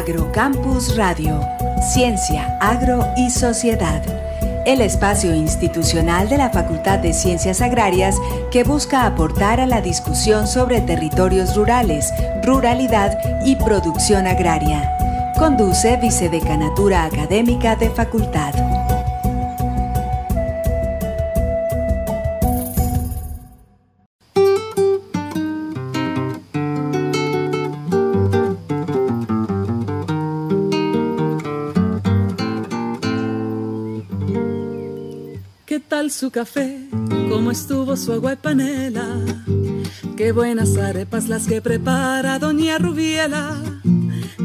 Agrocampus Radio, Ciencia, Agro y Sociedad. El espacio institucional de la Facultad de Ciencias Agrarias que busca aportar a la discusión sobre territorios rurales, ruralidad y producción agraria. Conduce Vicedecanatura Académica de Facultad. café, cómo estuvo su agua y panela. Qué buenas arepas las que prepara doña Rubiela.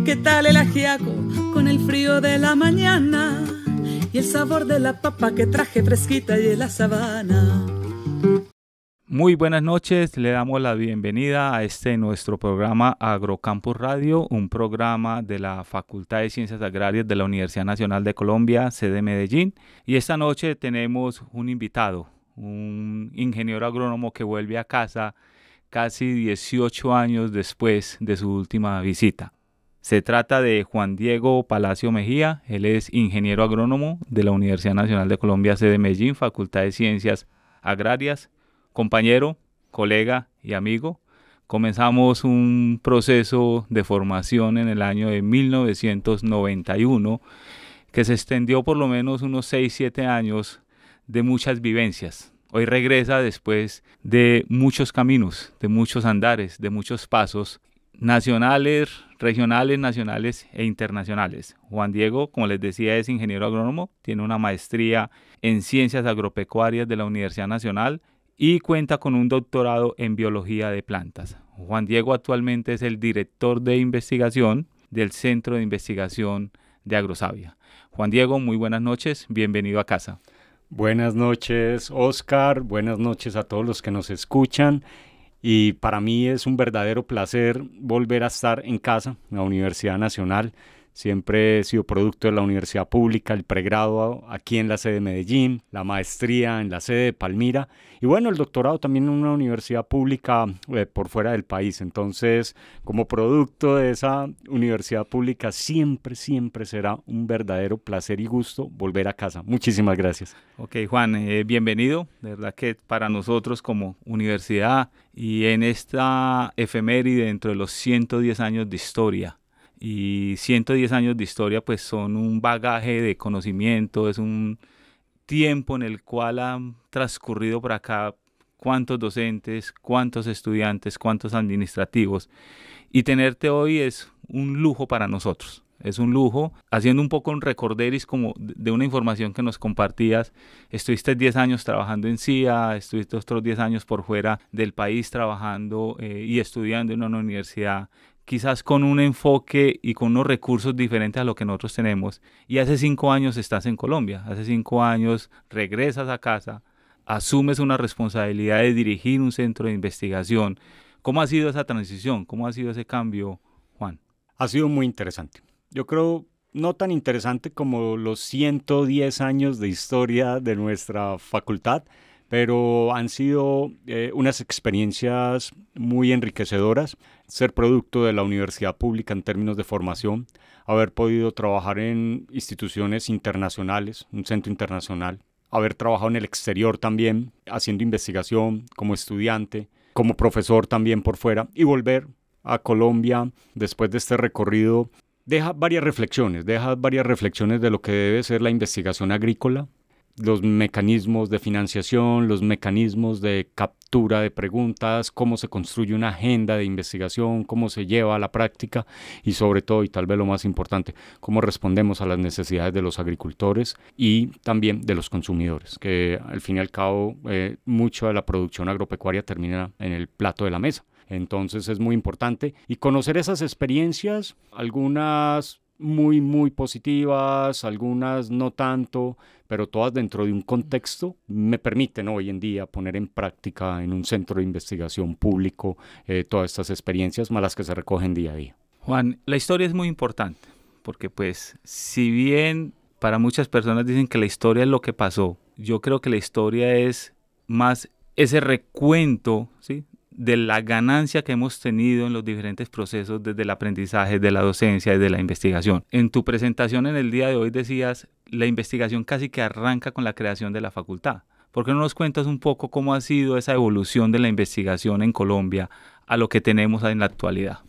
¿Qué tal el ajiaco con el frío de la mañana? Y el sabor de la papa que traje fresquita y la sabana. Muy buenas noches, le damos la bienvenida a este nuestro programa Agrocampus Radio, un programa de la Facultad de Ciencias Agrarias de la Universidad Nacional de Colombia, sede Medellín. Y esta noche tenemos un invitado, un ingeniero agrónomo que vuelve a casa casi 18 años después de su última visita. Se trata de Juan Diego Palacio Mejía, él es ingeniero agrónomo de la Universidad Nacional de Colombia, sede Medellín, Facultad de Ciencias Agrarias compañero, colega y amigo. Comenzamos un proceso de formación en el año de 1991 que se extendió por lo menos unos 6, 7 años de muchas vivencias. Hoy regresa después de muchos caminos, de muchos andares, de muchos pasos nacionales, regionales, nacionales e internacionales. Juan Diego, como les decía, es ingeniero agrónomo, tiene una maestría en ciencias agropecuarias de la Universidad Nacional y cuenta con un doctorado en biología de plantas. Juan Diego actualmente es el director de investigación del Centro de Investigación de Agrosavia. Juan Diego, muy buenas noches, bienvenido a casa. Buenas noches, Oscar, buenas noches a todos los que nos escuchan y para mí es un verdadero placer volver a estar en casa, en la Universidad Nacional. Siempre he sido producto de la universidad pública, el pregrado aquí en la sede de Medellín, la maestría en la sede de Palmira y bueno, el doctorado también en una universidad pública eh, por fuera del país. Entonces, como producto de esa universidad pública, siempre, siempre será un verdadero placer y gusto volver a casa. Muchísimas gracias. Ok, Juan, eh, bienvenido. De verdad que para nosotros como universidad y en esta efeméride dentro de los 110 años de historia y 110 años de historia pues son un bagaje de conocimiento, es un tiempo en el cual han transcurrido por acá cuántos docentes, cuántos estudiantes, cuántos administrativos. Y tenerte hoy es un lujo para nosotros. Es un lujo, haciendo un poco un recorderis como de una información que nos compartías. Estuviste 10 años trabajando en CIA, estuviste otros 10 años por fuera del país trabajando eh, y estudiando en una universidad quizás con un enfoque y con unos recursos diferentes a lo que nosotros tenemos. Y hace cinco años estás en Colombia, hace cinco años regresas a casa, asumes una responsabilidad de dirigir un centro de investigación. ¿Cómo ha sido esa transición? ¿Cómo ha sido ese cambio, Juan? Ha sido muy interesante. Yo creo no tan interesante como los 110 años de historia de nuestra facultad, pero han sido eh, unas experiencias muy enriquecedoras. Ser producto de la universidad pública en términos de formación, haber podido trabajar en instituciones internacionales, un centro internacional, haber trabajado en el exterior también, haciendo investigación como estudiante, como profesor también por fuera, y volver a Colombia después de este recorrido deja varias reflexiones, deja varias reflexiones de lo que debe ser la investigación agrícola, los mecanismos de financiación, los mecanismos de captura de preguntas, cómo se construye una agenda de investigación, cómo se lleva a la práctica y sobre todo, y tal vez lo más importante, cómo respondemos a las necesidades de los agricultores y también de los consumidores, que al fin y al cabo mucha eh, mucho de la producción agropecuaria termina en el plato de la mesa. Entonces es muy importante y conocer esas experiencias, algunas muy, muy positivas, algunas no tanto, pero todas dentro de un contexto me permiten hoy en día poner en práctica en un centro de investigación público eh, todas estas experiencias malas que se recogen día a día. Juan, la historia es muy importante, porque pues si bien para muchas personas dicen que la historia es lo que pasó, yo creo que la historia es más ese recuento ¿sí? de la ganancia que hemos tenido en los diferentes procesos desde el aprendizaje, de la docencia, y de la investigación. En tu presentación en el día de hoy decías, la investigación casi que arranca con la creación de la facultad. ¿Por qué no nos cuentas un poco cómo ha sido esa evolución de la investigación en Colombia a lo que tenemos en la actualidad?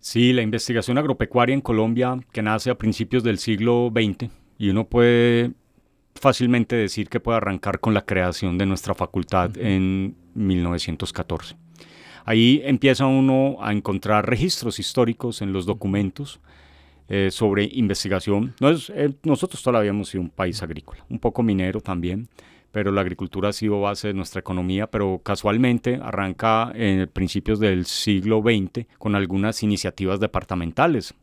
Sí, la investigación agropecuaria en Colombia, que nace a principios del siglo XX, y uno puede fácilmente decir que puede arrancar con la creación de nuestra facultad en 1914. Ahí empieza uno a encontrar registros históricos en los documentos eh, sobre investigación. Eh, nosotros todavía hemos sido un país agrícola, un poco minero también, pero la agricultura ha sido base de nuestra economía, pero casualmente arranca en principios del siglo XX con algunas iniciativas departamentales.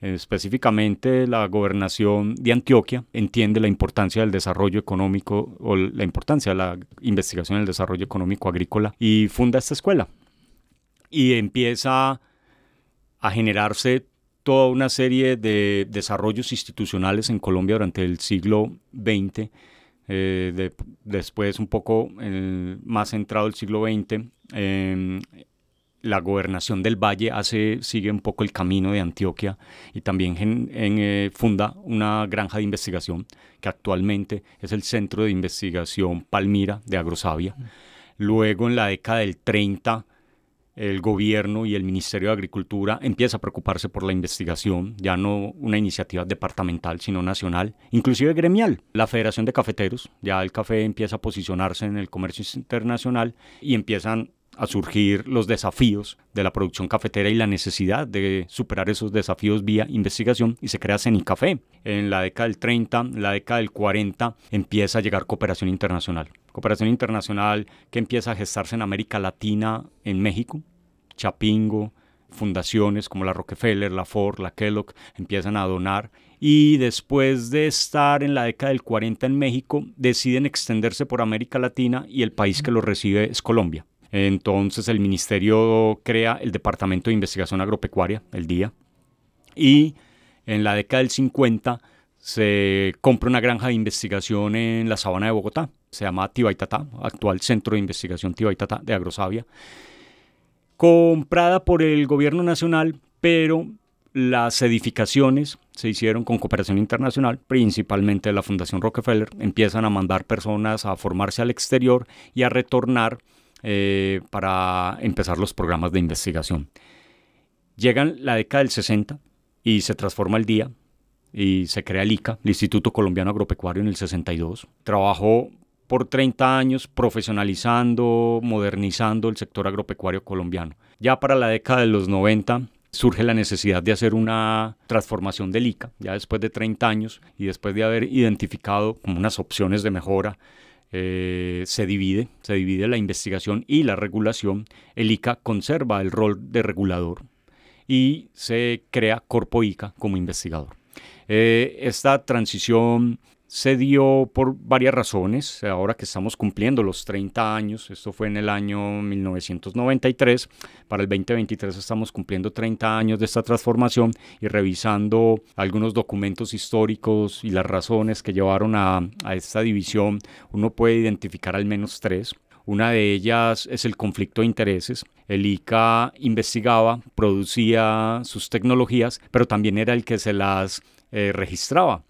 Específicamente la gobernación de Antioquia entiende la importancia del desarrollo económico o la importancia de la investigación en el desarrollo económico agrícola y funda esta escuela, y empieza a generarse toda una serie de desarrollos institucionales en Colombia durante el siglo XX, eh, después un poco eh, más entrado el siglo XX, em, la gobernación del valle hace, sigue un poco el camino de Antioquia y también eh, funda una granja de investigación que actualmente es el Centro de Investigación Palmira de Agrosavia. Mm. Luego en la década del 30 el gobierno y el Ministerio de Agricultura empieza a preocuparse por la investigación, ya no una iniciativa departamental, sino nacional, inclusive gremial. La Federación de Cafeteros, ya el café empieza a posicionarse en el comercio internacional y empiezan a surgir los desafíos de la producción cafetera y la necesidad de superar esos desafíos vía investigación y se crea Cenicafé. En la década del 30, la década del 40 empieza a llegar cooperación internacional cooperación internacional que empieza a gestarse en América Latina, en México, Chapingo, fundaciones como la Rockefeller, la Ford, la Kellogg, empiezan a donar y después de estar en la década del 40 en México, deciden extenderse por América Latina y el país que los recibe es Colombia. Entonces el ministerio crea el Departamento de Investigación Agropecuaria, el DIA, y en la década del 50 se compra una granja de investigación en la sabana de Bogotá se llama Tata, actual Centro de Investigación Tata de Agrosavia, comprada por el gobierno nacional, pero las edificaciones se hicieron con cooperación internacional, principalmente de la Fundación Rockefeller. Empiezan a mandar personas a formarse al exterior y a retornar eh, para empezar los programas de investigación. Llegan la década del 60 y se transforma el día y se crea el ICA, el Instituto Colombiano Agropecuario, en el 62. Trabajó por 30 años profesionalizando, modernizando el sector agropecuario colombiano. Ya para la década de los 90 surge la necesidad de hacer una transformación del ICA, ya después de 30 años y después de haber identificado como unas opciones de mejora eh, se divide, se divide la investigación y la regulación. El ICA conserva el rol de regulador y se crea Corpo ICA como investigador. Eh, esta transición se dio por varias razones. Ahora que estamos cumpliendo los 30 años, esto fue en el año 1993, para el 2023 estamos cumpliendo 30 años de esta transformación y revisando algunos documentos históricos y las razones que llevaron a, esta división, uno puede identificar al menos tres. Una de ellas es el conflicto de intereses. El ICA investigaba, producía sus tecnologías, pero también era el que se las eh, registraba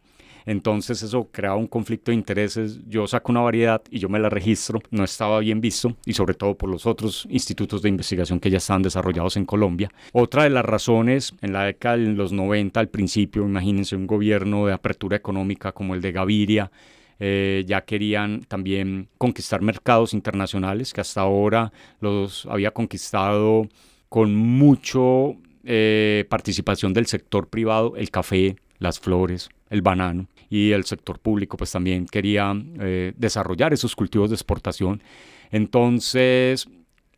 entonces eso creaba un conflicto de intereses. Yo saco una variedad y yo me la registro. No estaba bien visto y sobre todo por los otros institutos de investigación que ya estaban desarrollados en Colombia. Otra de las razones, en la década de los 90 al principio, imagínense un gobierno de apertura económica como el de Gaviria, eh, ya querían también conquistar mercados internacionales que hasta ahora los había conquistado con mucha eh, participación del sector privado, el café, las flores, el banano y el sector público pues también quería eh, desarrollar esos cultivos de exportación. Entonces,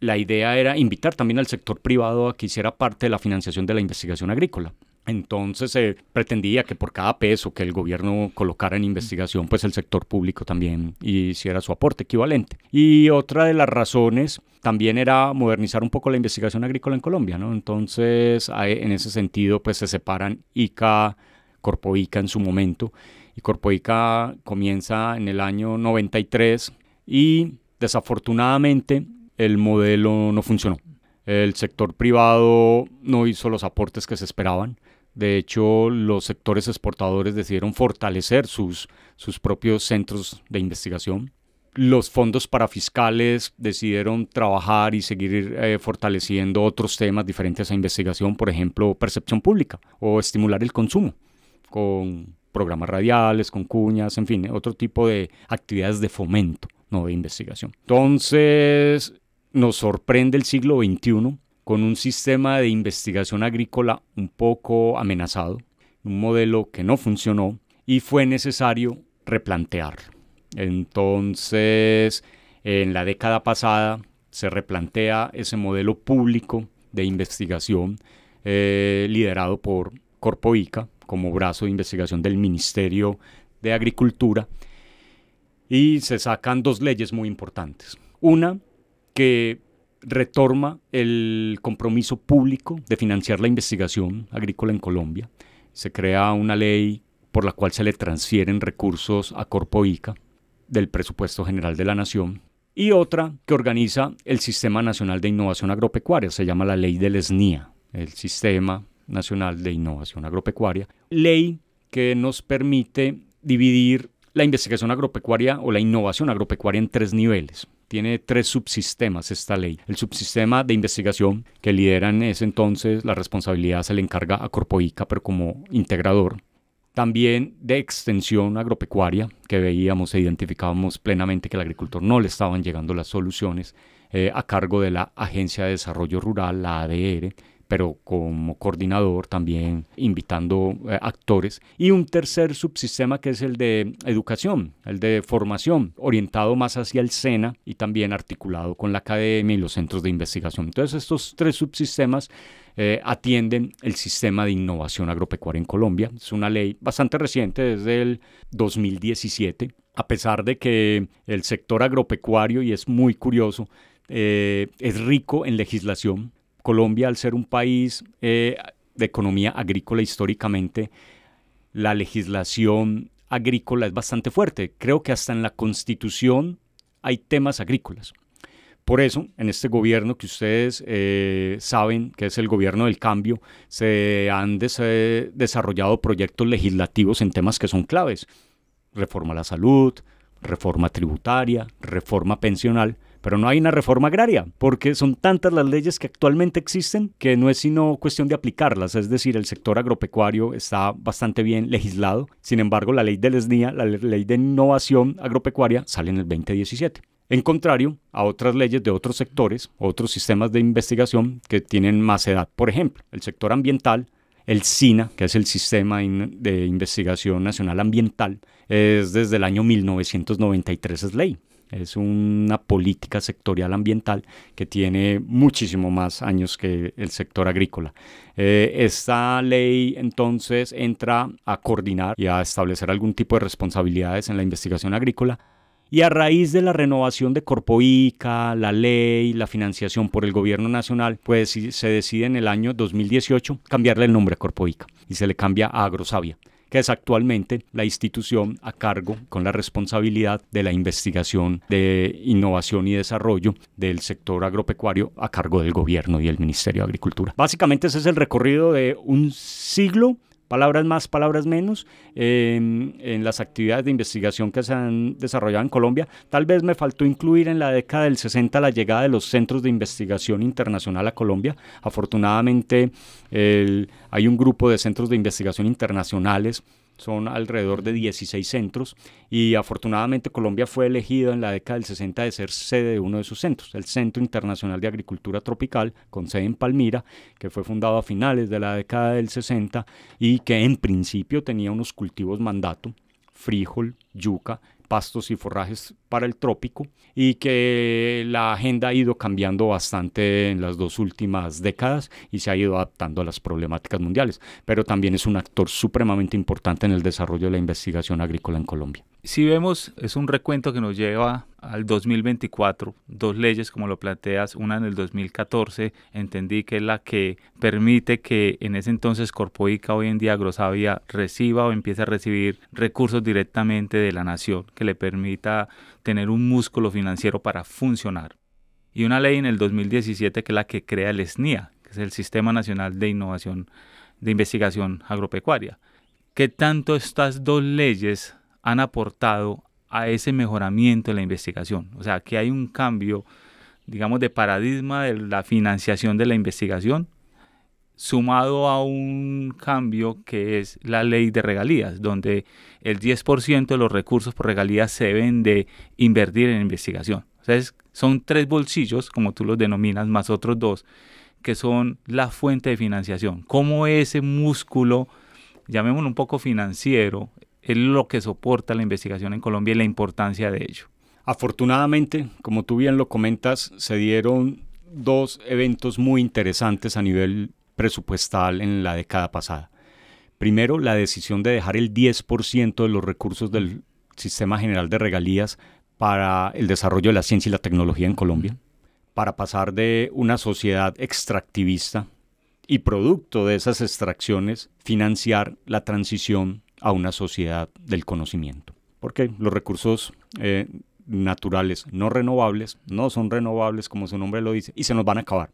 la idea era invitar también al sector privado a que hiciera parte de la financiación de la investigación agrícola. Entonces se pretendía que por cada peso que el gobierno colocara en investigación, pues el sector público también hiciera su aporte equivalente. Y otra de las razones también era modernizar un poco la investigación agrícola en Colombia, ¿no? Entonces, en ese sentido, pues se separan ICA, ICA en su momento y Corpoica comienza en el año 93 y desafortunadamente el modelo no funcionó. El sector privado no hizo los aportes que se esperaban. De hecho, los sectores exportadores decidieron fortalecer sus, sus propios centros de investigación. Los fondos parafiscales decidieron trabajar y seguir eh, fortaleciendo otros temas diferentes a investigación, por ejemplo, percepción pública o estimular el consumo con programas radiales, con cuñas, en fin, otro tipo de actividades de fomento, no de investigación. Entonces, nos sorprende el siglo XXI con un sistema de investigación agrícola un poco amenazado, un modelo que no funcionó y fue necesario replantear Entonces, en la década pasada se replantea ese modelo público de investigación eh, liderado por Corpo ICA, como brazo de investigación del Ministerio de Agricultura, y se sacan dos leyes muy importantes. Una que retoma el compromiso público de financiar la investigación agrícola en Colombia. Se crea una ley por la cual se le transfieren recursos a Corpoica del presupuesto general de la Nación y otra que organiza el Sistema Nacional de Innovación Agropecuaria, se llama la Ley del SNIA, el Sistema Nacional de Innovación Agropecuaria, ley que nos permite dividir la investigación agropecuaria o la innovación agropecuaria en tres niveles. Tiene tres subsistemas esta ley. El subsistema de investigación que lideran es entonces la responsabilidad se le encarga a Corpoica, pero como integrador. También de extensión agropecuaria, que veíamos e identificábamos plenamente que al agricultor no le estaban llegando las soluciones, eh, a cargo de la Agencia de Desarrollo Rural, la ADR pero como coordinador también invitando eh, actores. Y un tercer subsistema que es el de educación, el de formación, orientado más hacia el SENA y también articulado con la academia y los centros de investigación. Entonces estos tres subsistemas eh, atienden el sistema de innovación agropecuaria en Colombia. Es una ley bastante reciente, desde el 2017, a pesar de que el sector agropecuario, y es muy curioso, eh, es rico en legislación, Colombia, al ser un país eh, de economía agrícola históricamente, la legislación agrícola es bastante fuerte. Creo que hasta en la constitución hay temas agrícolas. Por eso, en este gobierno que ustedes eh, saben que es el gobierno del cambio, se han eh, desarrollado proyectos legislativos en temas que son claves. Reforma a la salud, reforma tributaria, reforma pensional, pero no hay una reforma agraria, porque son tantas las leyes que actualmente existen que no es sino cuestión de aplicarlas. Es decir, el sector agropecuario está bastante bien legislado. Sin embargo, la ley de lesnía, la ley de innovación agropecuaria, sale en el 2017. En contrario a otras leyes de otros sectores, otros sistemas de investigación que tienen más edad. Por ejemplo, el sector ambiental, el SINA, que es el Sistema de Investigación Nacional Ambiental, es desde el año 1993 es ley. Es una política sectorial ambiental que tiene muchísimo más años que el sector agrícola. Eh, esta ley entonces entra a coordinar y a establecer algún tipo de responsabilidades en la investigación agrícola. Y a raíz de la renovación de Corpoica, la ley, la financiación por el gobierno nacional, pues se decide en el año 2018 cambiarle el nombre a Corpoica y se le cambia a Agrosavia que es actualmente la institución a cargo con la responsabilidad de la investigación de innovación y desarrollo del sector agropecuario a cargo del gobierno y el Ministerio de Agricultura. Básicamente ese es el recorrido de un siglo Palabras más, palabras menos, em, en las actividades de investigación que se han desarrollado en Colombia. Tal vez me faltó incluir en la década del 60 la llegada de los centros de investigación internacional a Colombia. Afortunadamente hay un grupo de centros de investigación internacionales son alrededor de 16 centros y afortunadamente Colombia fue elegida en la década del 60 de ser sede de uno de sus centros, el Centro Internacional de Agricultura Tropical, con sede en Palmira, que fue fundado a finales de la década del 60 y que en principio tenía unos cultivos mandato, frijol, yuca, pastos y forrajes para el trópico y que la agenda ha ido cambiando bastante en las dos últimas décadas y se ha ido adaptando a las problemáticas mundiales, pero también es un actor supremamente importante en el desarrollo de la investigación agrícola en Colombia. Si vemos, es un recuento que nos lleva al 2024, dos leyes como lo planteas, una en el 2014, entendí que es la que permite que en ese entonces Corpoica, hoy en día Grosavia, reciba o empiece a recibir recursos directamente de la nación, que le permita tener un músculo financiero para funcionar. Y una ley en el 2017 que es la que crea el SNIA, que es el Sistema Nacional de Innovación de Investigación Agropecuaria. ¿Qué tanto estas dos leyes han aportado a ese mejoramiento de la investigación. O sea, que hay un cambio, digamos, de paradigma de la financiación de la investigación, sumado a un cambio que es la ley de regalías, donde el 10% de los recursos por regalías se deben de invertir en investigación. O sea, son tres bolsillos, como tú los denominas, más otros dos, que son la fuente de financiación. Cómo ese músculo, llamémoslo un poco financiero, es lo que soporta la investigación en Colombia y la importancia de ello. Afortunadamente, como tú bien lo comentas, se dieron dos eventos muy interesantes a nivel presupuestal en la década pasada. Primero, la decisión de dejar el 10% de los recursos del Sistema General de Regalías para el desarrollo de la ciencia y la tecnología en Colombia, para pasar de una sociedad extractivista y producto de esas extracciones financiar la transición a una sociedad del conocimiento. Porque los recursos eh, naturales no renovables no son renovables como su nombre lo dice y se nos van a acabar.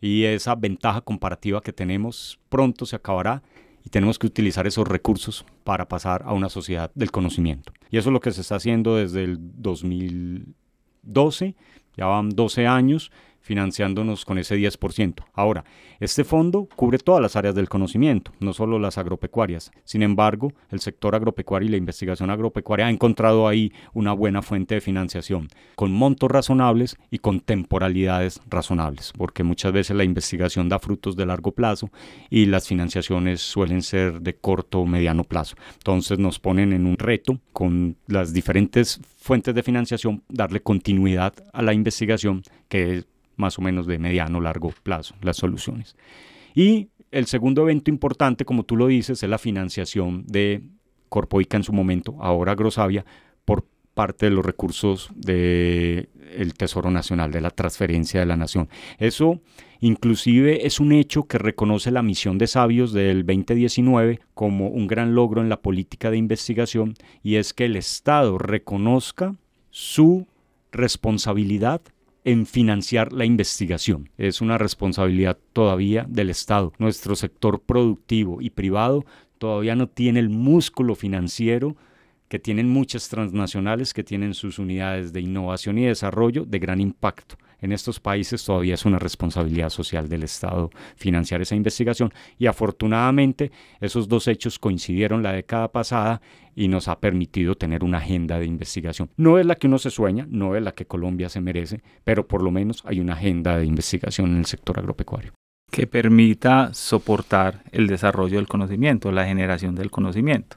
Y esa ventaja comparativa que tenemos pronto se acabará y tenemos que utilizar esos recursos para pasar a una sociedad del conocimiento. Y eso es lo que se está haciendo desde el 2012, ya van 12 años financiándonos con ese 10%. Ahora, este fondo cubre todas las áreas del conocimiento, no solo las agropecuarias. Sin embargo, el sector agropecuario y la investigación agropecuaria ha encontrado ahí una buena fuente de financiación, con montos razonables y con temporalidades razonables, porque muchas veces la investigación da frutos de largo plazo y las financiaciones suelen ser de corto o mediano plazo. Entonces nos ponen en un reto con las diferentes fuentes de financiación, darle continuidad a la investigación que es más o menos de mediano largo plazo, las soluciones. Y el segundo evento importante, como tú lo dices, es la financiación de Corpoica en su momento, ahora Grosavia, por parte de los recursos del el Tesoro Nacional, de la transferencia de la nación. Eso inclusive es un hecho que reconoce la misión de sabios del 2019 como un gran logro en la política de investigación y es que el Estado reconozca su responsabilidad en financiar la investigación. Es una responsabilidad todavía del Estado. Nuestro sector productivo y privado todavía no tiene el músculo financiero que tienen muchas transnacionales que tienen sus unidades de innovación y desarrollo de gran impacto en estos países todavía es una responsabilidad social del Estado financiar esa investigación y afortunadamente esos dos hechos coincidieron la década pasada y nos ha permitido tener una agenda de investigación. No es la que uno se sueña, no es la que Colombia se merece, pero por lo menos hay una agenda de investigación en el sector agropecuario que permita soportar el desarrollo del conocimiento, la generación del conocimiento.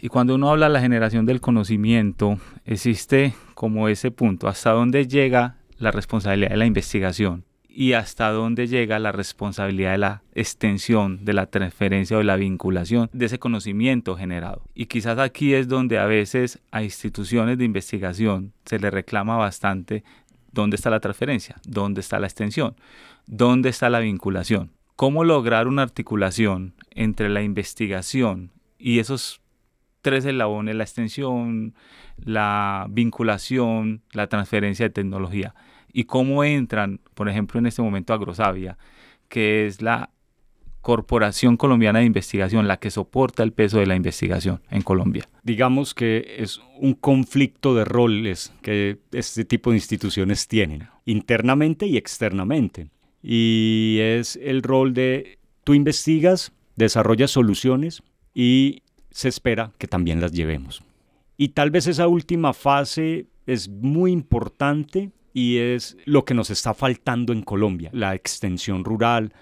Y cuando uno habla de la generación del conocimiento, existe como ese punto, hasta dónde llega la responsabilidad de la investigación y hasta dónde llega la responsabilidad de la extensión, de la transferencia o de la vinculación de ese conocimiento generado. Y quizás aquí es donde a veces a instituciones de investigación se le reclama bastante dónde está la transferencia, dónde está la extensión, dónde está la vinculación. ¿Cómo lograr una articulación entre la investigación y esos tres eslabones, la extensión, la vinculación, la transferencia de tecnología. Y cómo entran, por ejemplo, en este momento a Grosavia, que es la Corporación Colombiana de Investigación, la que soporta el peso de la investigación en Colombia. Digamos que es un conflicto de roles que este tipo de instituciones tienen, internamente y externamente. Y es el rol de tú investigas, desarrollas soluciones y se espera que también las llevemos. Y tal vez esa última fase es muy importante y es lo que nos está faltando en Colombia, la extensión rural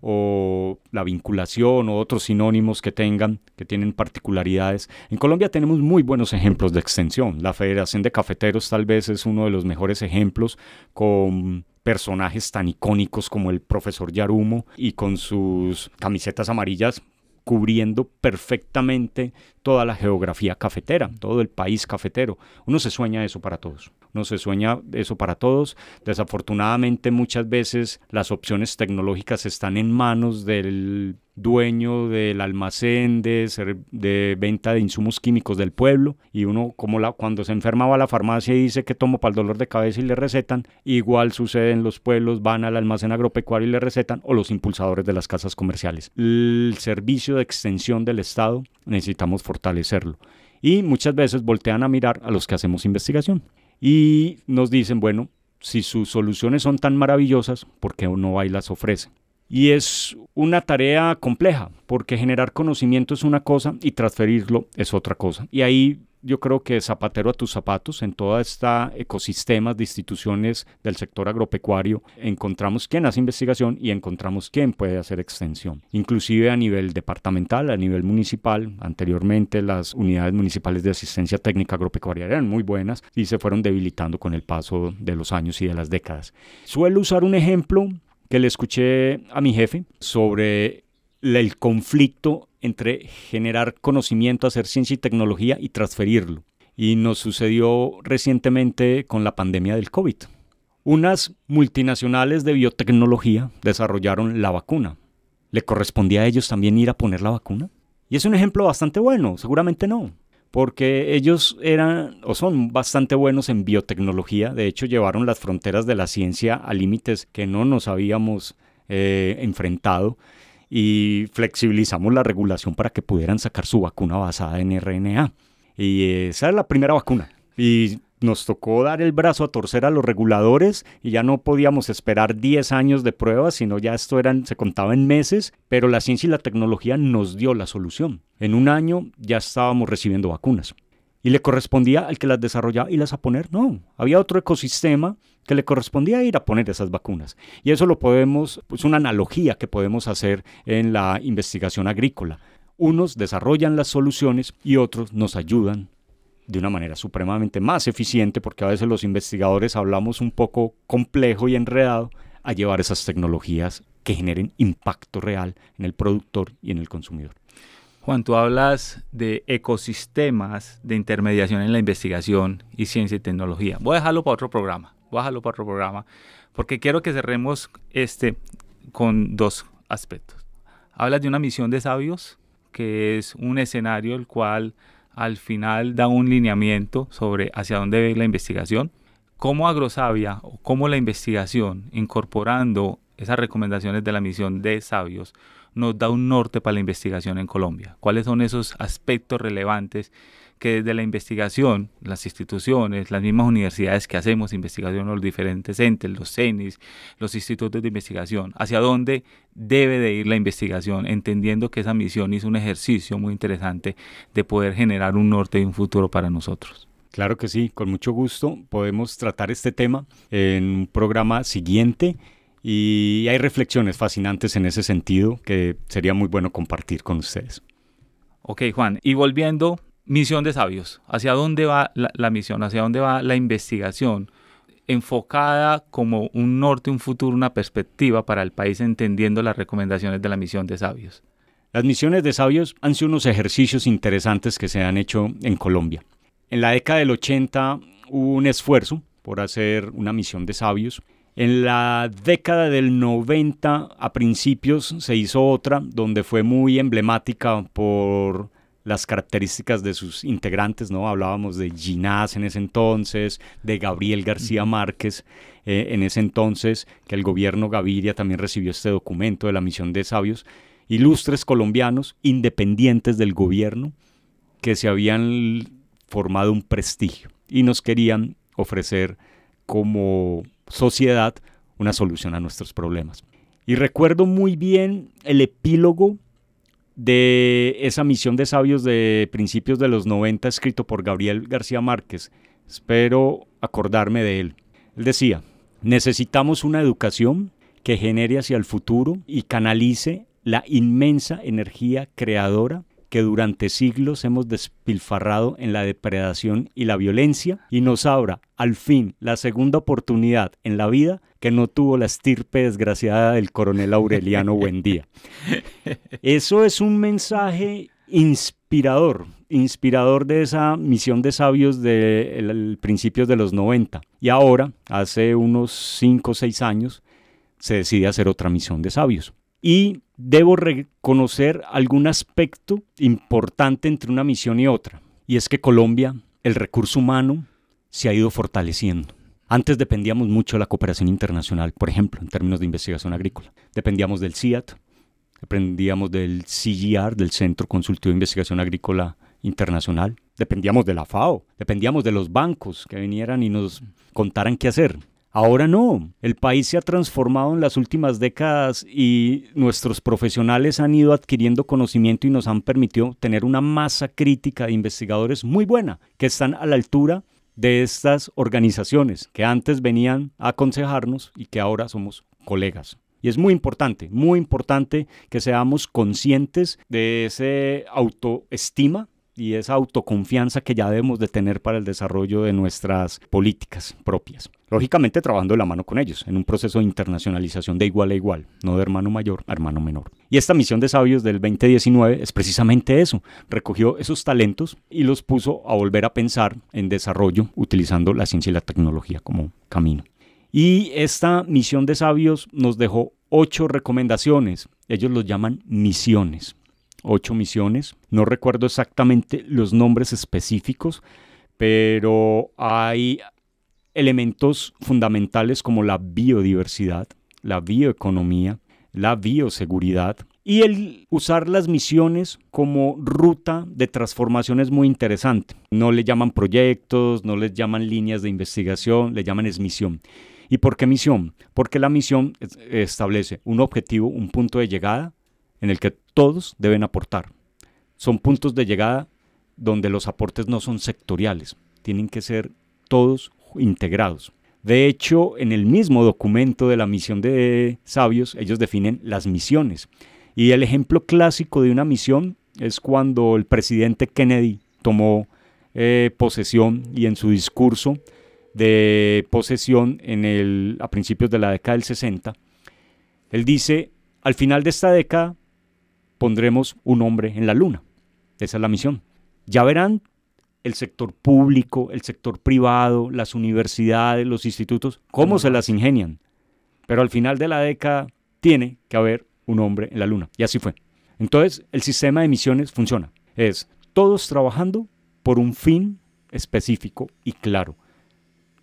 o la vinculación o otros sinónimos que tengan, que tienen particularidades. En Colombia tenemos muy buenos ejemplos de extensión. La Federación de Cafeteros tal vez es uno de los mejores ejemplos con personajes tan icónicos como el profesor Yarumo y con sus camisetas amarillas cubriendo perfectamente toda la geografía cafetera, todo el país cafetero. Uno se sueña eso para todos no se sueña eso para todos. Desafortunadamente muchas veces las opciones tecnológicas están en manos del dueño del almacén de, venta de insumos químicos del pueblo y uno como la, cuando se enfermaba va a la farmacia y dice que tomo para el dolor de cabeza y le recetan, igual sucede en los pueblos, van al almacén agropecuario y le recetan o los impulsadores de las casas comerciales. El servicio de extensión del Estado necesitamos fortalecerlo y muchas veces voltean a mirar a los que hacemos investigación. Y nos dicen, bueno, si sus soluciones son tan maravillosas, ¿por qué no y las ofrece? Y es una tarea compleja, porque generar conocimiento es una cosa y transferirlo es otra cosa. Y ahí yo creo que zapatero a tus zapatos, en toda esta ecosistema de instituciones del sector agropecuario, encontramos quién hace investigación y encontramos quién puede hacer extensión. Inclusive a nivel departamental, a nivel municipal, anteriormente las unidades municipales de asistencia técnica agropecuaria eran muy buenas y se fueron debilitando con el paso de los años y de las décadas. Suelo usar un ejemplo que le escuché a mi jefe sobre el conflicto entre generar conocimiento, hacer ciencia y tecnología y transferirlo. Y nos sucedió recientemente con la pandemia del COVID. Unas multinacionales de biotecnología desarrollaron la vacuna. ¿Le correspondía a ellos también ir a poner la vacuna? Y es un ejemplo bastante bueno, seguramente no, porque ellos eran o son bastante buenos en biotecnología, de hecho llevaron las fronteras de la ciencia a límites que no nos habíamos eh, enfrentado y flexibilizamos la regulación para que pudieran sacar su vacuna basada en RNA. Y esa era la primera vacuna. Y nos tocó dar el brazo a torcer a los reguladores y ya no podíamos esperar 10 años de pruebas, sino ya esto se contaba en meses, pero la ciencia y la tecnología nos dio la solución. En un año ya estábamos recibiendo vacunas y le correspondía al que las desarrollaba y las a poner. No, había otro ecosistema que le correspondía ir a poner esas vacunas. Y eso lo podemos, es pues, una analogía que podemos hacer en la investigación agrícola. Unos desarrollan las soluciones y otros nos ayudan de una manera supremamente más eficiente, porque a veces los investigadores hablamos un poco complejo y enredado, a llevar esas tecnologías que generen impacto real en el productor y en el consumidor. Cuando hablas de ecosistemas de intermediación en la investigación y ciencia y tecnología. Voy a dejarlo para otro programa. Voy para otro programa porque quiero que cerremos este con dos aspectos. Hablas de una misión de sabios, que es un escenario el cual al final da un lineamiento sobre hacia dónde ve la investigación. ¿Cómo agrosabia o cómo la investigación, incorporando esas recomendaciones de la misión de sabios, nos da un norte para la investigación en Colombia. ¿Cuáles son esos aspectos relevantes que desde la investigación, las instituciones, las mismas universidades que hacemos investigación, los diferentes entes, los CENIS, los institutos de investigación, hacia dónde debe de ir la investigación, entendiendo que esa misión es un ejercicio muy interesante de poder generar un norte y un futuro para nosotros. Claro que sí, con mucho gusto podemos tratar este tema en un programa siguiente y hay reflexiones fascinantes en ese sentido que sería muy bueno compartir con ustedes. Ok, Juan, y volviendo, misión de sabios, ¿hacia dónde va la, misión? ¿Hacia dónde va la investigación? enfocada como un norte, un futuro, una perspectiva para el país, entendiendo las recomendaciones de la misión de sabios. Las misiones de sabios han sido unos ejercicios interesantes que se han hecho en Colombia. En la década del 80 hubo un esfuerzo por hacer una misión de sabios en la década del 90 a principios se hizo otra donde fue muy emblemática por las características de sus integrantes, ¿no? Hablábamos de Ginás en ese entonces, de Gabriel García Márquez eh, en ese entonces, que el gobierno Gaviria también recibió este documento de la misión de sabios, ilustres colombianos independientes del gobierno que se habían formado un prestigio y nos querían ofrecer como sociedad una solución a nuestros problemas. Y recuerdo muy bien el epílogo de esa misión de sabios de principios de los 90 escrito por Gabriel García Márquez. Espero acordarme de él. Él decía, necesitamos una educación que genere hacia el futuro y canalice la inmensa energía creadora que durante siglos hemos despilfarrado en la depredación y la violencia y nos abra al fin la segunda oportunidad en la vida que no tuvo la estirpe desgraciada del coronel Aureliano Buendía. Eso es un mensaje inspirador, inspirador de esa misión de sabios de principios de los 90. Y ahora, hace unos 5 o 6 años, se decide hacer otra misión de sabios y debo reconocer algún aspecto importante entre una misión y otra, y es que Colombia, el recurso humano, se ha ido fortaleciendo. Antes dependíamos mucho de la cooperación internacional, por ejemplo, en términos de investigación agrícola. Dependíamos del CIAT, dependíamos del CGR, del Centro Consultivo de Investigación Agrícola Internacional, dependíamos de la FAO, dependíamos de los bancos que vinieran y nos contaran qué hacer. Ahora no, el país se ha transformado en las últimas décadas y nuestros profesionales han ido adquiriendo conocimiento y nos han permitido tener una masa crítica de investigadores muy buena, que están a la altura de estas organizaciones que antes venían a aconsejarnos y que ahora somos colegas. Y es muy importante, muy importante que seamos conscientes de ese autoestima y esa autoconfianza que ya debemos de tener para el desarrollo de nuestras políticas propias. Lógicamente trabajando de la mano con ellos, en un proceso de internacionalización de igual a igual, no de hermano mayor a hermano menor. Y esta misión de sabios del 2019 es precisamente eso, recogió esos talentos y los puso a volver a pensar en desarrollo utilizando la ciencia y la tecnología como camino. Y esta misión de sabios nos dejó ocho recomendaciones. Ellos los llaman misiones ocho misiones. No recuerdo exactamente los nombres específicos, pero hay elementos fundamentales como la biodiversidad, la bioeconomía, la bioseguridad y el usar las misiones como ruta de transformación es muy interesante. No le llaman proyectos, no les llaman líneas de investigación, le llaman es misión. ¿Y por qué misión? Porque la misión establece un objetivo, un punto de llegada, en el que todos deben aportar. Son puntos de llegada donde los aportes no son sectoriales, tienen que ser todos integrados. De hecho, en el mismo documento de la misión de sabios, ellos definen las misiones. Y el ejemplo clásico de una misión es cuando el presidente Kennedy tomó eh, posesión y en su discurso de posesión en el, a principios de la década del 60, él dice, al final de esta década pondremos un hombre en la luna. Esa es la misión. Ya verán el sector público, el sector privado, las universidades, los institutos, cómo se las ingenian. Pero al final de la década tiene que haber un hombre en la luna. Y así fue. Entonces, el sistema de misiones funciona. Es todos trabajando por un fin específico y claro.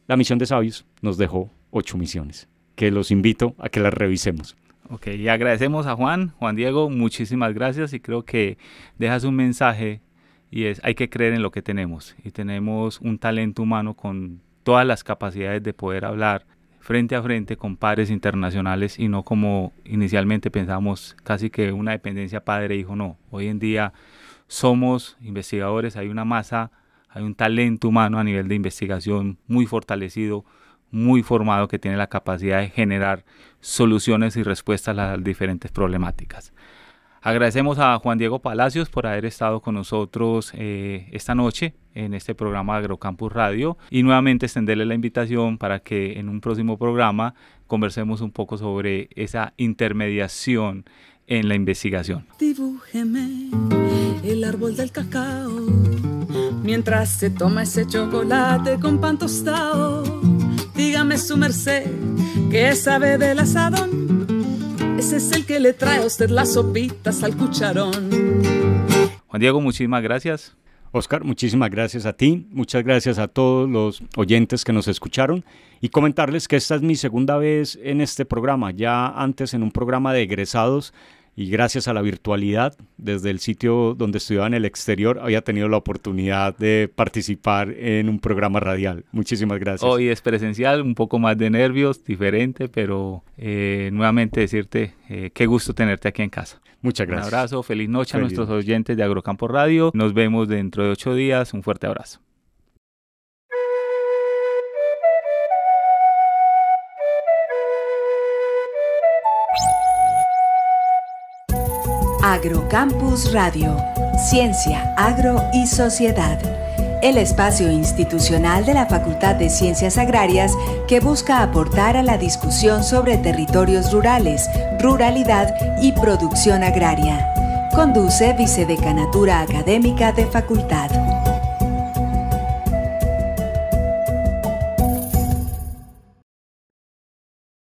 La misión de sabios nos dejó ocho misiones, que los invito a que las revisemos. Ok, y agradecemos a Juan, Juan Diego, muchísimas gracias y creo que dejas un mensaje y es, hay que creer en lo que tenemos y tenemos un talento humano con todas las capacidades de poder hablar frente a frente con pares internacionales y no como inicialmente pensamos casi que una dependencia padre-hijo, e no. Hoy en día somos investigadores, hay una masa, hay un talento humano a nivel de investigación muy fortalecido, muy formado que tiene la capacidad de generar soluciones y respuestas a las diferentes problemáticas. Agradecemos a Juan Diego Palacios por haber estado con nosotros eh, esta noche en este programa Agrocampus Radio y nuevamente extenderle la invitación para que en un próximo programa conversemos un poco sobre esa intermediación en la investigación. Dibújeme el árbol del cacao mientras se toma ese chocolate con pan tostado Dígame su merced, ¿qué sabe del asadón? Ese es el que le trae a usted las sopitas al cucharón. Juan Diego, muchísimas gracias. Oscar, muchísimas gracias a ti, muchas gracias a todos los oyentes que nos escucharon y comentarles que esta es mi segunda vez en este programa. Ya antes en un programa de egresados y gracias a la virtualidad, desde el sitio donde estudiaba en el exterior, había tenido la oportunidad de participar en un programa radial. Muchísimas gracias. Hoy es presencial, un poco más de nervios, diferente, pero eh, nuevamente decirte eh, qué gusto tenerte aquí en casa. Muchas gracias. Un abrazo, feliz noche a nuestros oyentes de Agrocampo Radio. Nos vemos dentro de ocho días. Un fuerte abrazo. Agrocampus Radio, Ciencia, Agro y Sociedad. El espacio institucional de la Facultad de Ciencias Agrarias que busca aportar a la discusión sobre territorios rurales, ruralidad y producción agraria. Conduce Vicedecanatura Académica de Facultad.